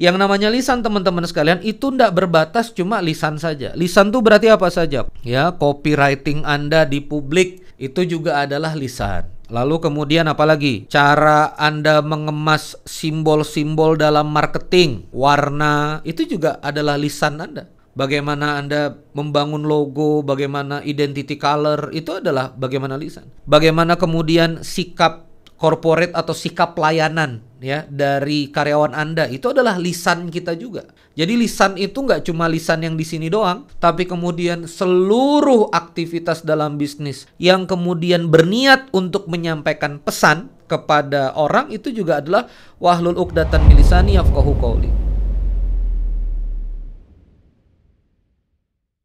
Yang namanya lisan teman-teman sekalian itu tidak berbatas cuma lisan saja. Lisan tuh berarti apa saja? Ya, copywriting Anda di publik itu juga adalah lisan. Lalu kemudian apalagi? Cara Anda mengemas simbol-simbol dalam marketing, warna, itu juga adalah lisan Anda. Bagaimana Anda membangun logo, bagaimana identity color, itu adalah bagaimana lisan. Bagaimana kemudian sikap corporate atau sikap pelayanan ya dari karyawan Anda itu adalah lisan kita juga. Jadi lisan itu nggak cuma lisan yang di sini doang, tapi kemudian seluruh aktivitas dalam bisnis yang kemudian berniat untuk menyampaikan pesan kepada orang itu juga adalah wahlul uqdatan milisani yafqahu qawli.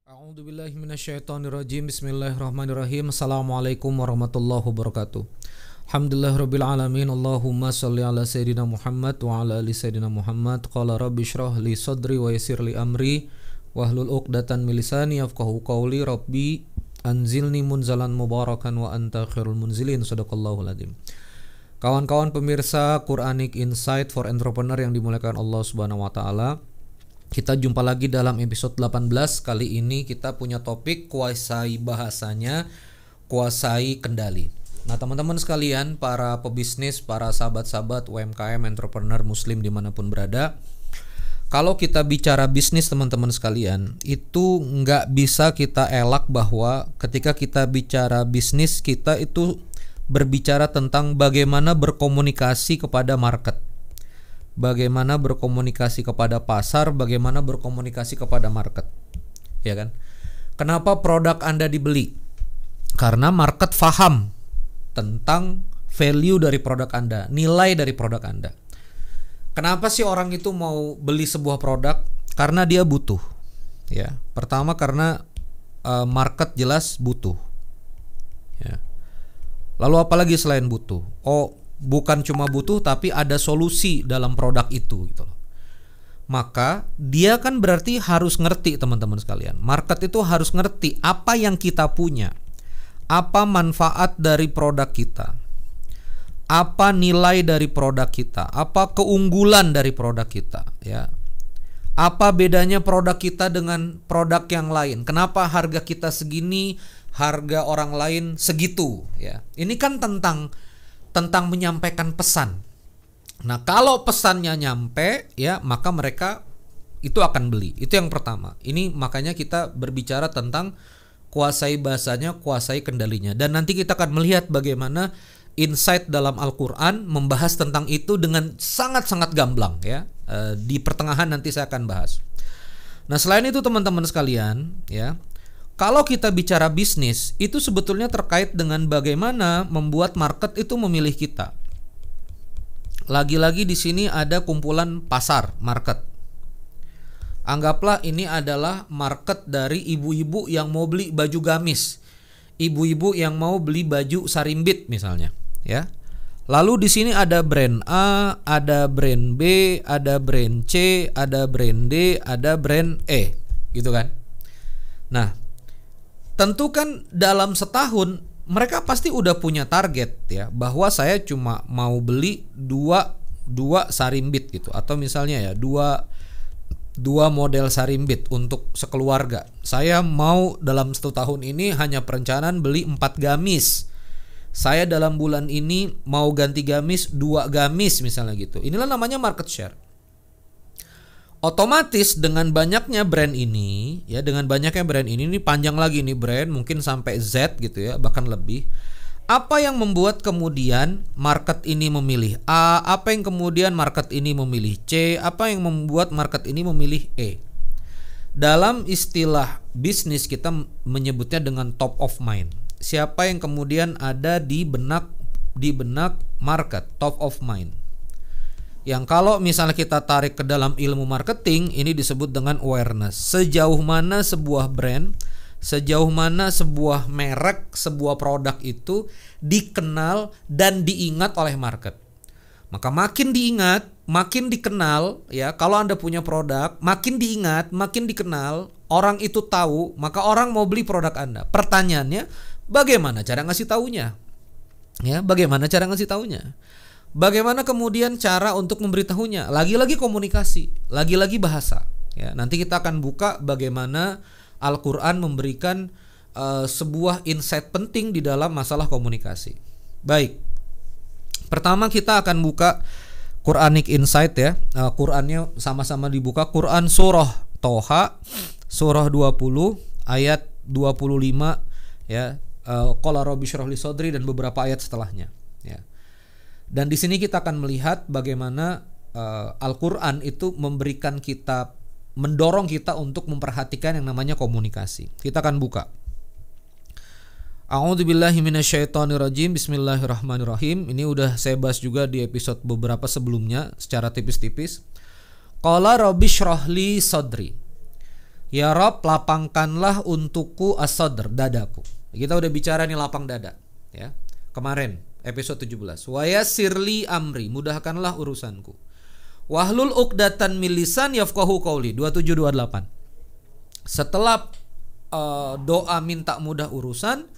A'udzubillahi minasyaitonirrajim. Bismillahirrahmanirrahim. Assalamualaikum warahmatullahi wabarakatuh. Alhamdulillah Rabbil Alamin Allahumma salli ala Sayyidina Muhammad wa ala ali Sayyidina Muhammad Qala Rabbi syrah li sodri wa yasir li amri Wahlul uqdatan milisani Afkahu qawli Rabbi anzilni munzalan mubarakan wa anta khairul munzilin Sadaqallahu ladim Kawan-kawan pemirsa Quranic Insight for Entrepreneur yang dimulakan Allah Subhanahu wa taala. Kita jumpa lagi dalam episode 18. Kali ini kita punya topik kuasai bahasanya, kuasai kendali. Nah teman-teman sekalian, para pebisnis, para sahabat-sahabat UMKM, entrepreneur, muslim dimanapun berada Kalau kita bicara bisnis teman-teman sekalian Itu nggak bisa kita elak bahwa ketika kita bicara bisnis Kita itu berbicara tentang bagaimana berkomunikasi kepada market Bagaimana berkomunikasi kepada pasar, bagaimana berkomunikasi kepada market Ya kan? Kenapa produk Anda dibeli? Karena market faham tentang value dari produk Anda, nilai dari produk Anda. Kenapa sih orang itu mau beli sebuah produk? Karena dia butuh. Ya, pertama karena uh, market jelas butuh. Ya. Lalu apalagi selain butuh? Oh, bukan cuma butuh tapi ada solusi dalam produk itu gitu loh. Maka dia kan berarti harus ngerti teman-teman sekalian. Market itu harus ngerti apa yang kita punya apa manfaat dari produk kita? Apa nilai dari produk kita? Apa keunggulan dari produk kita? Ya. Apa bedanya produk kita dengan produk yang lain? Kenapa harga kita segini, harga orang lain segitu? Ya. Ini kan tentang tentang menyampaikan pesan. Nah, kalau pesannya nyampe ya, maka mereka itu akan beli. Itu yang pertama. Ini makanya kita berbicara tentang kuasai bahasanya, kuasai kendalinya. Dan nanti kita akan melihat bagaimana insight dalam Al-Qur'an membahas tentang itu dengan sangat-sangat gamblang ya. Eh, di pertengahan nanti saya akan bahas. Nah, selain itu teman-teman sekalian, ya. Kalau kita bicara bisnis, itu sebetulnya terkait dengan bagaimana membuat market itu memilih kita. Lagi-lagi di sini ada kumpulan pasar, market. Anggaplah ini adalah market dari ibu-ibu yang mau beli baju gamis, ibu-ibu yang mau beli baju sarimbit misalnya, ya. Lalu di sini ada brand A, ada brand B, ada brand C, ada brand D, ada brand E, gitu kan? Nah, tentu kan dalam setahun mereka pasti udah punya target ya bahwa saya cuma mau beli dua dua sarimbit gitu atau misalnya ya dua dua model sarimbit untuk sekeluarga. Saya mau dalam satu tahun ini hanya perencanaan beli empat gamis. Saya dalam bulan ini mau ganti gamis dua gamis misalnya gitu. Inilah namanya market share. Otomatis dengan banyaknya brand ini, ya dengan banyaknya brand ini, ini panjang lagi nih brand, mungkin sampai Z gitu ya, bahkan lebih apa yang membuat kemudian market ini memilih A, apa yang kemudian market ini memilih C, apa yang membuat market ini memilih E. Dalam istilah bisnis kita menyebutnya dengan top of mind. Siapa yang kemudian ada di benak di benak market, top of mind. Yang kalau misalnya kita tarik ke dalam ilmu marketing ini disebut dengan awareness. Sejauh mana sebuah brand sejauh mana sebuah merek, sebuah produk itu dikenal dan diingat oleh market. Maka makin diingat, makin dikenal ya. Kalau Anda punya produk, makin diingat, makin dikenal, orang itu tahu, maka orang mau beli produk Anda. Pertanyaannya, bagaimana cara ngasih tahunya Ya, bagaimana cara ngasih tahunya Bagaimana kemudian cara untuk memberitahunya? Lagi-lagi komunikasi, lagi-lagi bahasa. Ya, nanti kita akan buka bagaimana Al-Qur'an memberikan uh, sebuah insight penting di dalam masalah komunikasi. Baik. Pertama kita akan buka Quranic Insight ya. Uh, Qurannya sama-sama dibuka Quran surah Toha surah 20 ayat 25 ya. Eh, Qala rabbi syrah li sodri dan beberapa ayat setelahnya ya. Dan di sini kita akan melihat bagaimana uh, Al-Qur'an itu memberikan kita mendorong kita untuk memperhatikan yang namanya komunikasi. Kita akan buka. A'udzubillahiminasyaitonirrajim Bismillahirrahmanirrahim Ini udah saya bahas juga di episode beberapa sebelumnya Secara tipis-tipis Qala rohli sodri Ya Rob lapangkanlah untukku asodr dadaku Kita udah bicara nih lapang dada ya Kemarin episode 17 Waya sirli amri mudahkanlah urusanku Wahlul uqdatan milisan yafqahu kauli 2728. Setelah uh, doa minta mudah urusan,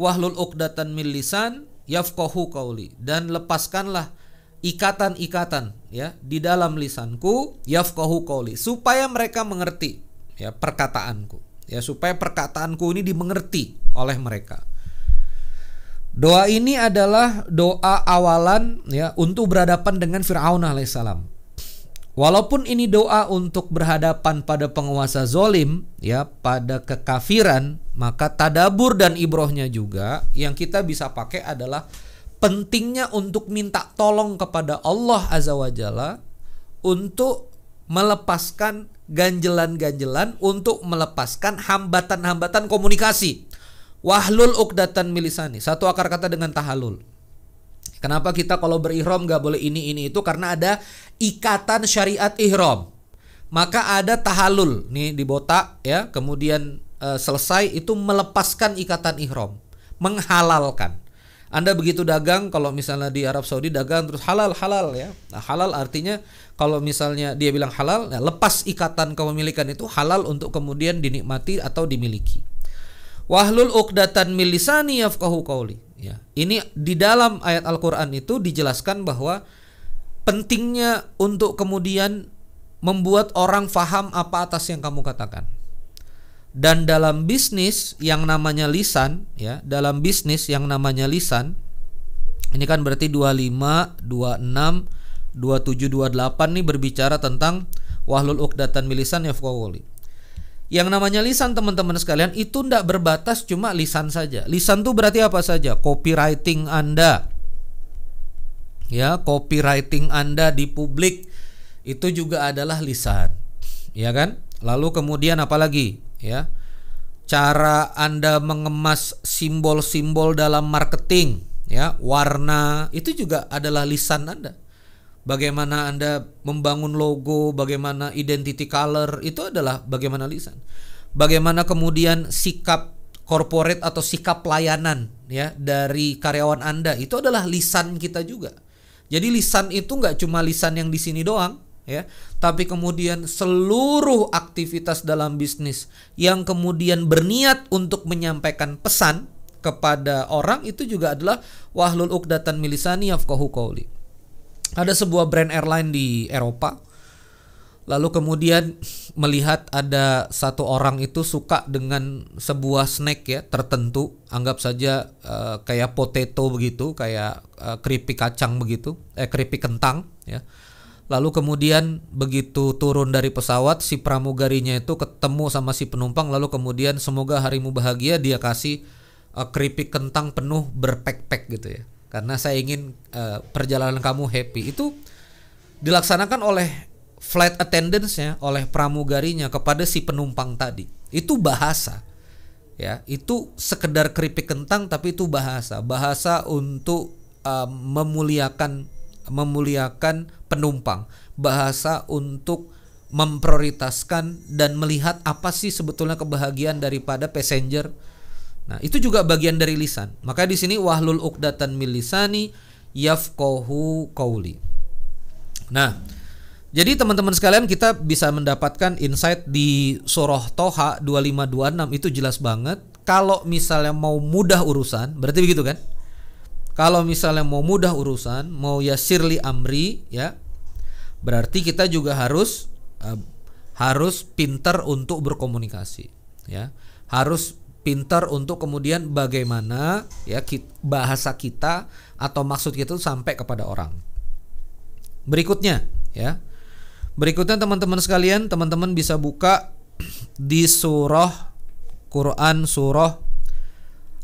wahlul uqdatan milisan yafqahu kauli dan lepaskanlah ikatan-ikatan ya di dalam lisanku yafqahu kauli supaya mereka mengerti ya perkataanku ya supaya perkataanku ini dimengerti oleh mereka. Doa ini adalah doa awalan ya untuk berhadapan dengan Firaun alaihissalam. Walaupun ini doa untuk berhadapan pada penguasa zolim, ya, pada kekafiran, maka tadabur dan ibrohnya juga yang kita bisa pakai adalah pentingnya untuk minta tolong kepada Allah Azza wa Jalla untuk melepaskan ganjelan-ganjelan, untuk melepaskan hambatan-hambatan komunikasi. Wahlul uqdatan milisani, satu akar kata dengan tahalul. Kenapa kita kalau berihram gak boleh ini ini itu karena ada ikatan syariat ihram. Maka ada tahalul nih di botak ya, kemudian e, selesai itu melepaskan ikatan ihram, menghalalkan. Anda begitu dagang kalau misalnya di Arab Saudi dagang terus halal halal ya. Nah, halal artinya kalau misalnya dia bilang halal, ya, lepas ikatan kepemilikan itu halal untuk kemudian dinikmati atau dimiliki. Wahlul uqdatan milisani yafqahu qawli. Ya. Ini di dalam ayat Al-Qur'an itu dijelaskan bahwa pentingnya untuk kemudian membuat orang faham apa atas yang kamu katakan. Dan dalam bisnis yang namanya lisan, ya, dalam bisnis yang namanya lisan, ini kan berarti 25, 26, 27, 28 nih berbicara tentang wahlul uqdatan milisan yafqawuli. Yang namanya lisan teman-teman sekalian itu tidak berbatas cuma lisan saja. Lisan tuh berarti apa saja? Copywriting Anda, ya copywriting Anda di publik itu juga adalah lisan ya kan lalu kemudian apalagi ya cara Anda mengemas simbol-simbol dalam marketing ya warna itu juga adalah lisan Anda bagaimana Anda membangun logo bagaimana identity color itu adalah bagaimana lisan bagaimana kemudian sikap corporate atau sikap pelayanan ya dari karyawan Anda itu adalah lisan kita juga jadi lisan itu nggak cuma lisan yang di sini doang, ya, tapi kemudian seluruh aktivitas dalam bisnis yang kemudian berniat untuk menyampaikan pesan kepada orang itu juga adalah wahlul uqdatan milisani yafqahu qawli. Ada sebuah brand airline di Eropa lalu kemudian melihat ada satu orang itu suka dengan sebuah snack ya tertentu anggap saja uh, kayak potato begitu kayak uh, keripik kacang begitu eh keripik kentang ya lalu kemudian begitu turun dari pesawat si pramugarinya itu ketemu sama si penumpang lalu kemudian semoga harimu bahagia dia kasih uh, keripik kentang penuh berpek-pek gitu ya karena saya ingin uh, perjalanan kamu happy itu dilaksanakan oleh flight attendance-nya oleh pramugarinya kepada si penumpang tadi. Itu bahasa. Ya, itu sekedar keripik kentang tapi itu bahasa. Bahasa untuk um, memuliakan memuliakan penumpang. Bahasa untuk memprioritaskan dan melihat apa sih sebetulnya kebahagiaan daripada passenger. Nah, itu juga bagian dari lisan. Maka di sini wahlul uqdatan milisani yafqahu qauli. Nah, jadi teman-teman sekalian kita bisa mendapatkan insight di surah Toha 2526 itu jelas banget. Kalau misalnya mau mudah urusan, berarti begitu kan? Kalau misalnya mau mudah urusan, mau yasirli amri ya. Berarti kita juga harus uh, harus pintar untuk berkomunikasi ya. Harus pintar untuk kemudian bagaimana ya bahasa kita atau maksud kita itu sampai kepada orang. Berikutnya ya Berikutnya teman-teman sekalian, teman-teman bisa buka di surah Quran surah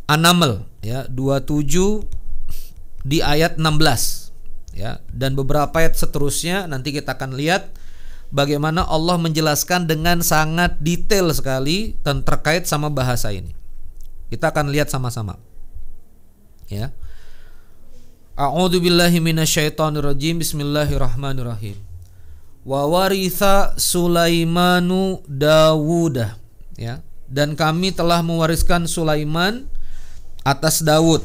An-Naml ya 27 di ayat 16 ya dan beberapa ayat seterusnya nanti kita akan lihat bagaimana Allah menjelaskan dengan sangat detail sekali dan terkait sama bahasa ini. Kita akan lihat sama-sama. Ya. A'udzu Bismillahirrahmanirrahim wa waritha Sulaimanu Dawuda ya dan kami telah mewariskan Sulaiman atas Daud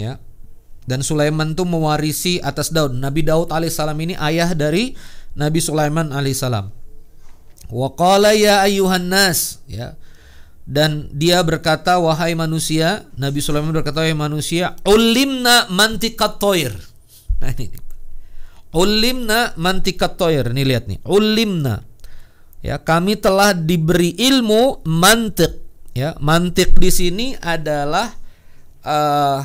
ya dan Sulaiman tuh mewarisi atas Daud Nabi Daud alaihissalam ini ayah dari Nabi Sulaiman alaihissalam wa qala ya ayuhan nas ya dan dia berkata wahai manusia Nabi Sulaiman berkata wahai manusia ulimna mantikat toir nah ini Ulimna mantikat toir Nih lihat nih Ulimna Ya kami telah diberi ilmu mantik Ya mantik di sini adalah uh,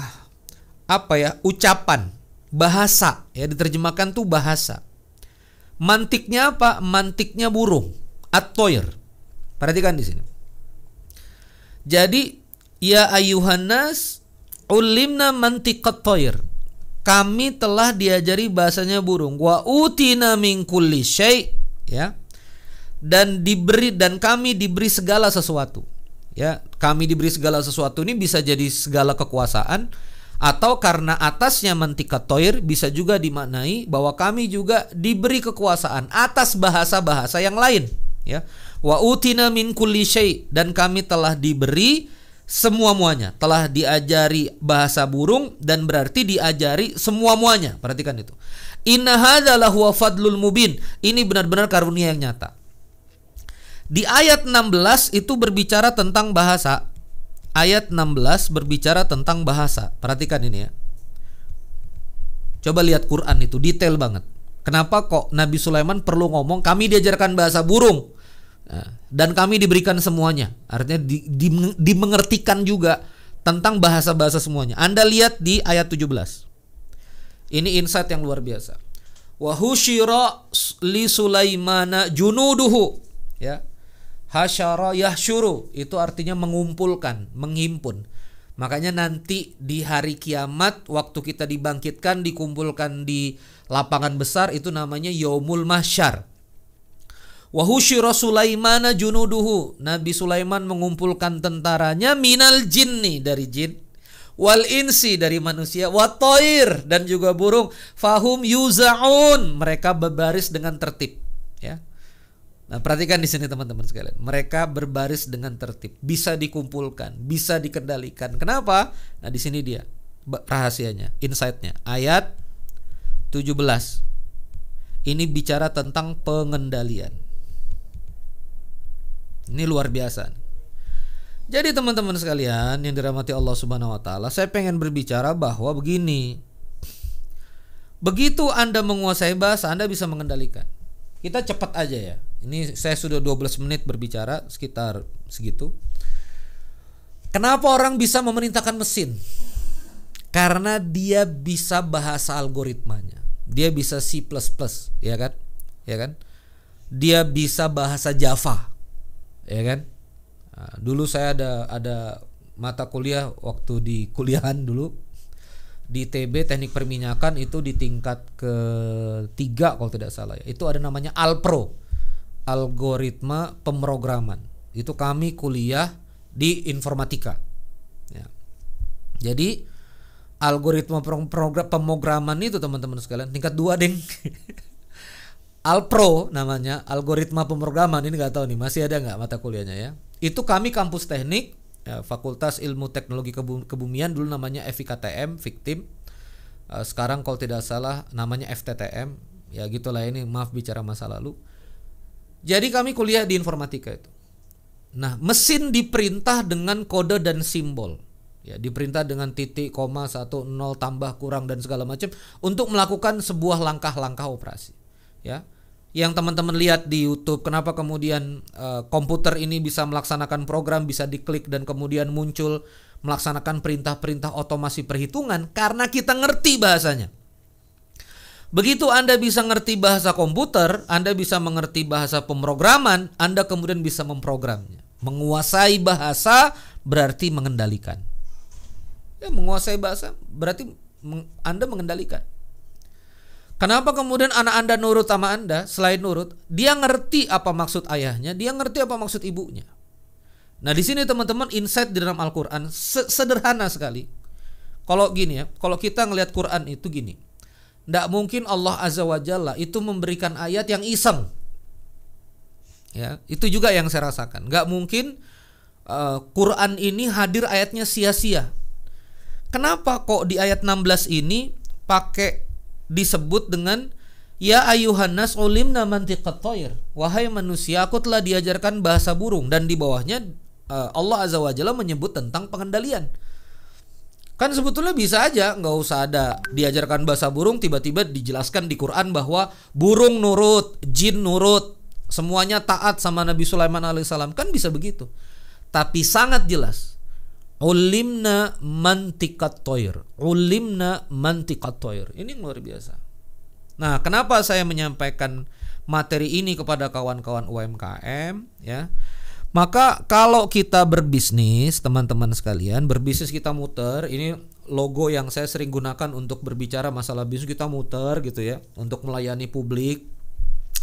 Apa ya Ucapan Bahasa Ya diterjemahkan tuh bahasa Mantiknya apa? Mantiknya burung at Perhatikan di sini Jadi Ya ayuhanas Ulimna mantikat toir kami telah diajari bahasanya burung wa utina min kulli ya dan diberi dan kami diberi segala sesuatu ya kami diberi segala sesuatu ini bisa jadi segala kekuasaan atau karena atasnya mentika toir bisa juga dimaknai bahwa kami juga diberi kekuasaan atas bahasa-bahasa yang lain ya wa utina min kulli dan kami telah diberi semua-muanya telah diajari bahasa burung dan berarti diajari semua-muanya perhatikan itu inna adalah fadlul mubin ini benar-benar karunia yang nyata di ayat 16 itu berbicara tentang bahasa ayat 16 berbicara tentang bahasa perhatikan ini ya coba lihat Quran itu detail banget kenapa kok Nabi Sulaiman perlu ngomong kami diajarkan bahasa burung Ya. Dan kami diberikan semuanya. Artinya di, di, dimengertikan juga tentang bahasa-bahasa semuanya. Anda lihat di ayat 17. Ini insight yang luar biasa. Wahushiro li Sulaimana junuduhu. Ya. Hasyara yahsyuru itu artinya mengumpulkan, menghimpun. Makanya nanti di hari kiamat waktu kita dibangkitkan dikumpulkan di lapangan besar itu namanya Yaumul Mahsyar. Wahushiro Sulaimana junuduhu. Nabi Sulaiman mengumpulkan tentaranya minal jinni dari jin wal insi dari manusia watoir dan juga burung fahum yuzaun mereka berbaris dengan tertib ya nah perhatikan di sini teman-teman sekalian mereka berbaris dengan tertib bisa dikumpulkan bisa dikendalikan kenapa nah di sini dia rahasianya insightnya ayat 17 ini bicara tentang pengendalian ini luar biasa. Jadi teman-teman sekalian yang dirahmati Allah Subhanahu wa taala, saya pengen berbicara bahwa begini. Begitu Anda menguasai bahasa, Anda bisa mengendalikan. Kita cepat aja ya. Ini saya sudah 12 menit berbicara sekitar segitu. Kenapa orang bisa memerintahkan mesin? Karena dia bisa bahasa algoritmanya. Dia bisa C++, ya kan? Ya kan? Dia bisa bahasa Java ya kan ah, dulu saya ada ada mata kuliah waktu di kuliahan dulu di TB teknik perminyakan itu di tingkat ke tiga kalau tidak salah ya itu ada namanya Alpro algoritma pemrograman itu kami kuliah di informatika ya. jadi algoritma program pemrograman itu teman-teman sekalian tingkat dua deng Alpro namanya algoritma pemrograman ini nggak tahu nih masih ada nggak mata kuliahnya ya itu kami kampus teknik ya, Fakultas Ilmu Teknologi Kebumian dulu namanya FIKTM Victim eh, sekarang kalau tidak salah namanya FTTM ya gitulah ini maaf bicara masa lalu jadi kami kuliah di informatika itu nah mesin diperintah dengan kode dan simbol ya diperintah dengan titik koma satu nol tambah kurang dan segala macam untuk melakukan sebuah langkah-langkah operasi ya yang teman-teman lihat di YouTube kenapa kemudian uh, komputer ini bisa melaksanakan program bisa diklik dan kemudian muncul melaksanakan perintah-perintah otomasi perhitungan karena kita ngerti bahasanya. Begitu Anda bisa ngerti bahasa komputer, Anda bisa mengerti bahasa pemrograman, Anda kemudian bisa memprogramnya. Menguasai bahasa berarti mengendalikan. Ya, menguasai bahasa berarti Anda mengendalikan. Kenapa kemudian anak Anda nurut sama Anda selain nurut? Dia ngerti apa maksud ayahnya, dia ngerti apa maksud ibunya. Nah, di sini teman-teman insight di dalam Al-Qur'an sederhana sekali. Kalau gini ya, kalau kita ngelihat Quran itu gini. Tidak mungkin Allah Azza wa Jalla itu memberikan ayat yang iseng. Ya, itu juga yang saya rasakan. Gak mungkin uh, Quran ini hadir ayatnya sia-sia. Kenapa kok di ayat 16 ini pakai disebut dengan Ya ayuhan nas ulim namantiqat toir Wahai manusia aku telah diajarkan bahasa burung Dan di bawahnya eh, Allah Azza wa Jalla menyebut tentang pengendalian Kan sebetulnya bisa aja nggak usah ada diajarkan bahasa burung tiba-tiba dijelaskan di Quran bahwa burung nurut, jin nurut, semuanya taat sama Nabi Sulaiman alaihissalam kan bisa begitu. Tapi sangat jelas ulimna mantikat toir ulimna mantikat toir ini luar biasa nah kenapa saya menyampaikan materi ini kepada kawan-kawan UMKM ya maka kalau kita berbisnis, teman-teman sekalian, berbisnis kita muter, ini logo yang saya sering gunakan untuk berbicara masalah bisnis kita muter gitu ya, untuk melayani publik,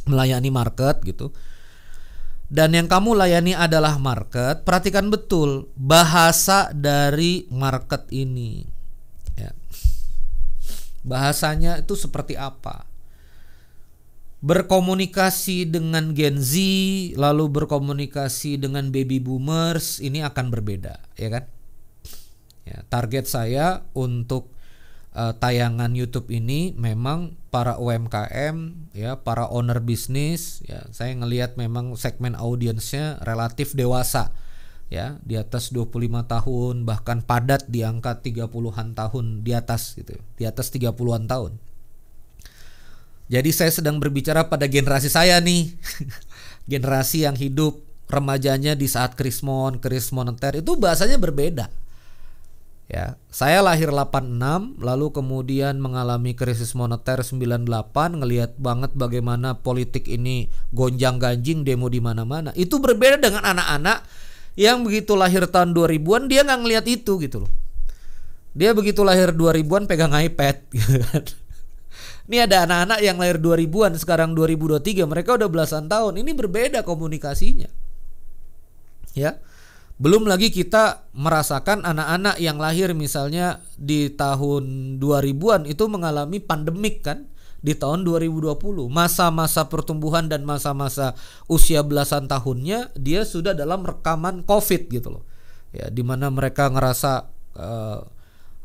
melayani market gitu dan yang kamu layani adalah market, perhatikan betul bahasa dari market ini. Ya. Bahasanya itu seperti apa? Berkomunikasi dengan Gen Z, lalu berkomunikasi dengan baby boomers, ini akan berbeda, ya kan? Ya, target saya untuk uh, tayangan YouTube ini memang para UMKM ya para owner bisnis ya saya ngelihat memang segmen audiensnya relatif dewasa ya di atas 25 tahun bahkan padat di angka 30-an tahun di atas gitu di atas 30-an tahun jadi saya sedang berbicara pada generasi saya nih generasi yang hidup remajanya di saat krismon krismon enter itu bahasanya berbeda Ya, saya lahir 86 lalu kemudian mengalami krisis moneter 98 ngelihat banget bagaimana politik ini gonjang-ganjing demo di mana-mana. Itu berbeda dengan anak-anak yang begitu lahir tahun 2000-an dia nggak ngelihat itu gitu loh. Dia begitu lahir 2000-an pegang iPad gitu kan. Ini ada anak-anak yang lahir 2000-an sekarang 2023 mereka udah belasan tahun. Ini berbeda komunikasinya. Ya. Belum lagi kita merasakan anak-anak yang lahir misalnya di tahun 2000-an itu mengalami pandemik kan di tahun 2020. Masa-masa pertumbuhan dan masa-masa usia belasan tahunnya dia sudah dalam rekaman Covid gitu loh. Ya, di mana mereka ngerasa uh,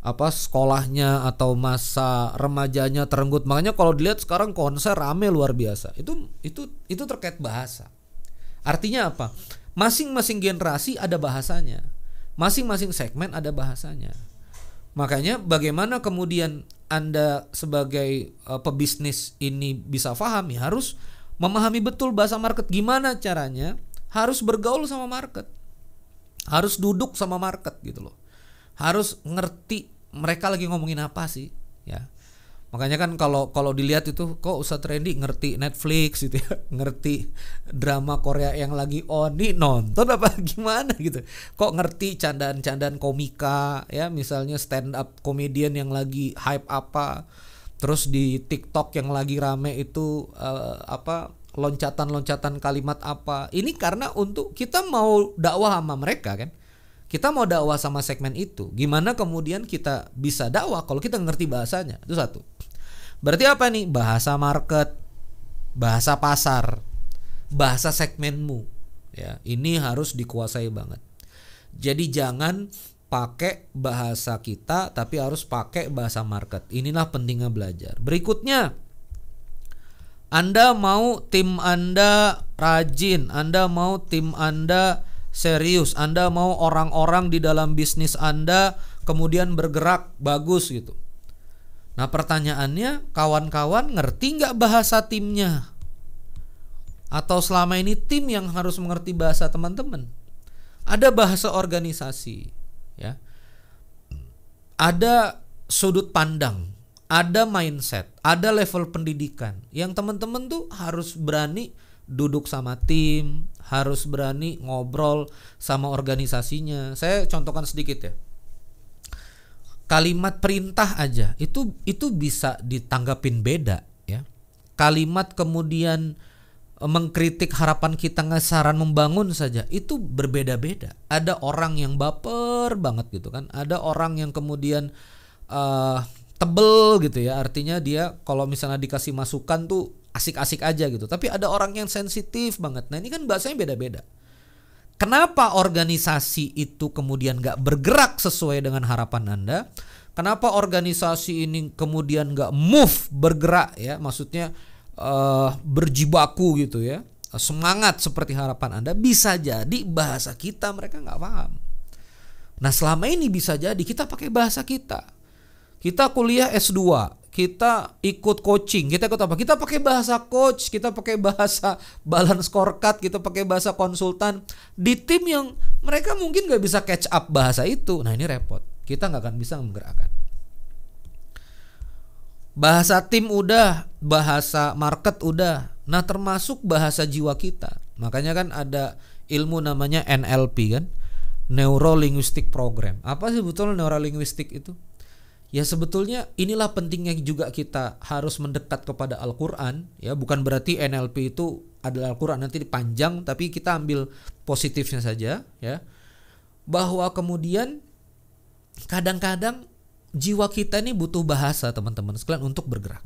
apa sekolahnya atau masa remajanya terenggut. Makanya kalau dilihat sekarang konser rame luar biasa. Itu itu itu terkait bahasa. Artinya apa? masing-masing generasi ada bahasanya, masing-masing segmen ada bahasanya. Makanya bagaimana kemudian Anda sebagai uh, pebisnis ini bisa paham ya harus memahami betul bahasa market gimana caranya, harus bergaul sama market. Harus duduk sama market gitu loh. Harus ngerti mereka lagi ngomongin apa sih, ya. Makanya kan kalau kalau dilihat itu kok usah trendy ngerti Netflix gitu ya, ngerti drama Korea yang lagi on nih nonton apa gimana gitu. Kok ngerti candaan-candaan komika ya, misalnya stand up comedian yang lagi hype apa. Terus di TikTok yang lagi rame itu uh, apa loncatan-loncatan kalimat apa. Ini karena untuk kita mau dakwah sama mereka kan. Kita mau dakwah sama segmen itu. Gimana kemudian kita bisa dakwah kalau kita ngerti bahasanya? Itu satu. Berarti apa nih? Bahasa market, bahasa pasar, bahasa segmenmu. Ya, ini harus dikuasai banget. Jadi jangan pakai bahasa kita tapi harus pakai bahasa market. Inilah pentingnya belajar. Berikutnya Anda mau tim Anda rajin, Anda mau tim Anda serius, Anda mau orang-orang di dalam bisnis Anda kemudian bergerak bagus gitu. Nah pertanyaannya kawan-kawan ngerti nggak bahasa timnya? Atau selama ini tim yang harus mengerti bahasa teman-teman? Ada bahasa organisasi, ya. Ada sudut pandang, ada mindset, ada level pendidikan. Yang teman-teman tuh harus berani duduk sama tim, harus berani ngobrol sama organisasinya. Saya contohkan sedikit ya kalimat perintah aja itu itu bisa ditanggapin beda ya kalimat kemudian eh, mengkritik harapan kita saran membangun saja itu berbeda-beda ada orang yang baper banget gitu kan ada orang yang kemudian uh, tebel gitu ya artinya dia kalau misalnya dikasih masukan tuh asik-asik aja gitu tapi ada orang yang sensitif banget nah ini kan bahasanya beda-beda Kenapa organisasi itu kemudian gak bergerak sesuai dengan harapan Anda? Kenapa organisasi ini kemudian gak move bergerak ya? Maksudnya uh, berjibaku gitu ya, semangat seperti harapan Anda bisa jadi bahasa kita mereka gak paham. Nah selama ini bisa jadi kita pakai bahasa kita. Kita kuliah S2, kita ikut coaching, kita ikut apa? Kita pakai bahasa coach, kita pakai bahasa balance scorecard, kita pakai bahasa konsultan di tim yang mereka mungkin nggak bisa catch up bahasa itu. Nah ini repot, kita nggak akan bisa menggerakkan. Bahasa tim udah, bahasa market udah. Nah termasuk bahasa jiwa kita. Makanya kan ada ilmu namanya NLP kan, Neuro Linguistic Program. Apa sih betul Neuro Linguistic itu? Ya sebetulnya inilah pentingnya juga kita harus mendekat kepada Al-Qur'an ya bukan berarti NLP itu adalah Al-Qur'an nanti panjang tapi kita ambil positifnya saja ya. Bahwa kemudian kadang-kadang jiwa kita ini butuh bahasa teman-teman sekalian untuk bergerak.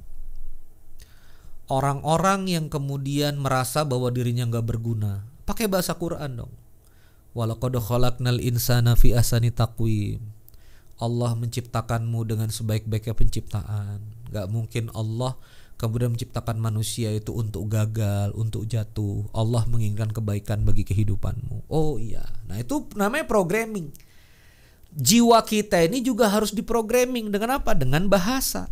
Orang-orang yang kemudian merasa bahwa dirinya nggak berguna, pakai bahasa Quran dong. Walaqad khalaqnal insana fi asani taqwim Allah menciptakanmu dengan sebaik-baiknya penciptaan. Gak mungkin Allah kemudian menciptakan manusia itu untuk gagal, untuk jatuh. Allah menginginkan kebaikan bagi kehidupanmu. Oh iya. Nah, itu namanya programming. Jiwa kita ini juga harus diprogramming dengan apa? Dengan bahasa.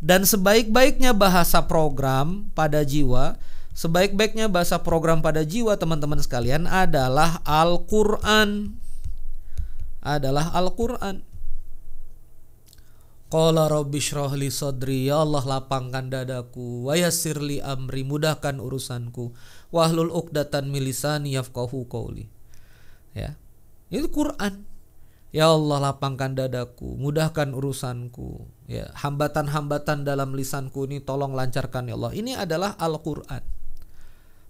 Dan sebaik-baiknya bahasa program pada jiwa, sebaik-baiknya bahasa program pada jiwa teman-teman sekalian adalah Al-Qur'an adalah Al-Quran. Qala rabbi syrah li sadri ya Allah lapangkan dadaku wa yassir li amri mudahkan urusanku wahlul uqdatan min lisani yafqahu qawli. Ya. Itu Quran. Ya Allah lapangkan dadaku, mudahkan urusanku. Ya, hambatan-hambatan dalam lisanku ini tolong lancarkan ya Allah. Ini adalah Al-Qur'an.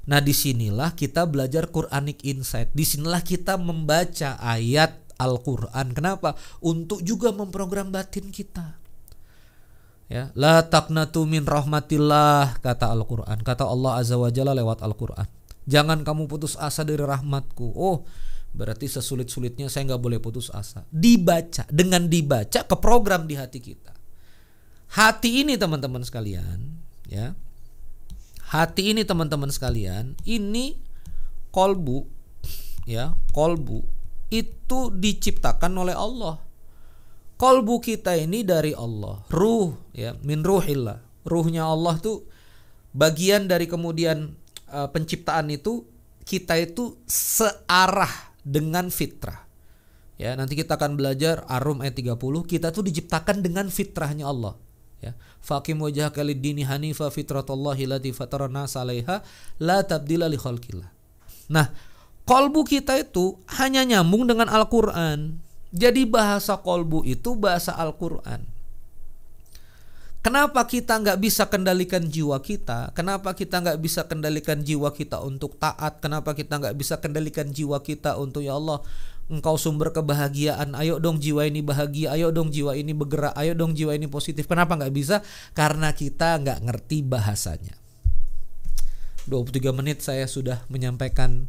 Nah, disinilah kita belajar Quranic insight. Disinilah kita membaca ayat Al-Quran. Kenapa? Untuk juga memprogram batin kita. Ya, la taqnatu min rahmatillah kata Al-Qur'an. Kata Allah Azza wa Jalla lewat Al-Qur'an. Jangan kamu putus asa dari rahmatku. Oh, berarti sesulit-sulitnya saya nggak boleh putus asa. Dibaca, dengan dibaca ke program di hati kita. Hati ini teman-teman sekalian, ya. Hati ini teman-teman sekalian, ini kolbu ya, kolbu itu diciptakan oleh Allah. Kolbu kita ini dari Allah, ruh ya, min ruhillah. Ruhnya Allah tuh bagian dari kemudian uh, penciptaan itu kita itu searah dengan fitrah. Ya, nanti kita akan belajar Arum ayat 30, kita tuh diciptakan dengan fitrahnya Allah. Ya. Faqim wajhaka lid-dini hanifa fitratallahi lati fatarana 'alaiha la tabdila li khalqillah. Nah, kolbu kita itu hanya nyambung dengan Al-Quran. Jadi bahasa kolbu itu bahasa Al-Quran. Kenapa kita nggak bisa kendalikan jiwa kita? Kenapa kita nggak bisa kendalikan jiwa kita untuk taat? Kenapa kita nggak bisa kendalikan jiwa kita untuk ya Allah? Engkau sumber kebahagiaan. Ayo dong jiwa ini bahagia. Ayo dong jiwa ini bergerak. Ayo dong jiwa ini positif. Kenapa nggak bisa? Karena kita nggak ngerti bahasanya. 23 menit saya sudah menyampaikan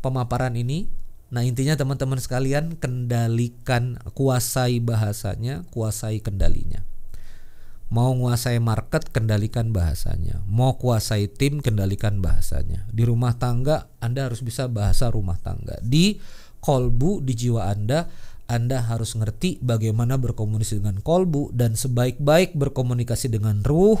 pemaparan ini. Nah, intinya teman-teman sekalian, kendalikan, kuasai bahasanya, kuasai kendalinya. Mau nguasai market, kendalikan bahasanya. Mau kuasai tim, kendalikan bahasanya. Di rumah tangga, Anda harus bisa bahasa rumah tangga. Di kolbu, di jiwa Anda, anda harus ngerti bagaimana berkomunikasi dengan kolbu dan sebaik-baik berkomunikasi dengan ruh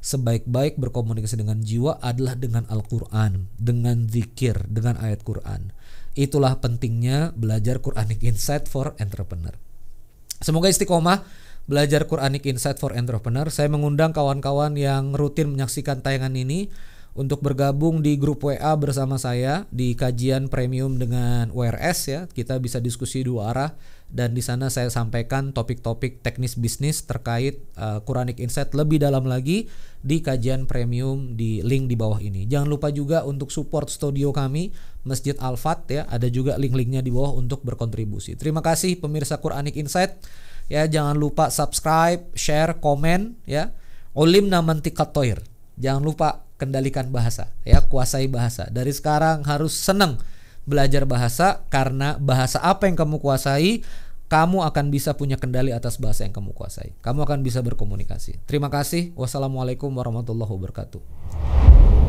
sebaik-baik berkomunikasi dengan jiwa adalah dengan Al-Quran, dengan zikir, dengan ayat Quran. Itulah pentingnya belajar Quranic Insight for Entrepreneur. Semoga istiqomah belajar Quranic Insight for Entrepreneur. Saya mengundang kawan-kawan yang rutin menyaksikan tayangan ini untuk bergabung di grup WA bersama saya di kajian premium dengan WRS ya. Kita bisa diskusi dua arah dan di sana saya sampaikan topik-topik teknis bisnis terkait uh, Quranic Insight lebih dalam lagi di kajian premium di link di bawah ini. Jangan lupa juga untuk support studio kami Masjid Al Fat ya, ada juga link-linknya di bawah untuk berkontribusi. Terima kasih pemirsa Quranic Insight. Ya, jangan lupa subscribe, share, komen ya. Olim naman toir. Jangan lupa kendalikan bahasa ya, kuasai bahasa. Dari sekarang harus seneng belajar bahasa karena bahasa apa yang kamu kuasai kamu akan bisa punya kendali atas bahasa yang kamu kuasai. Kamu akan bisa berkomunikasi. Terima kasih. Wassalamualaikum warahmatullahi wabarakatuh.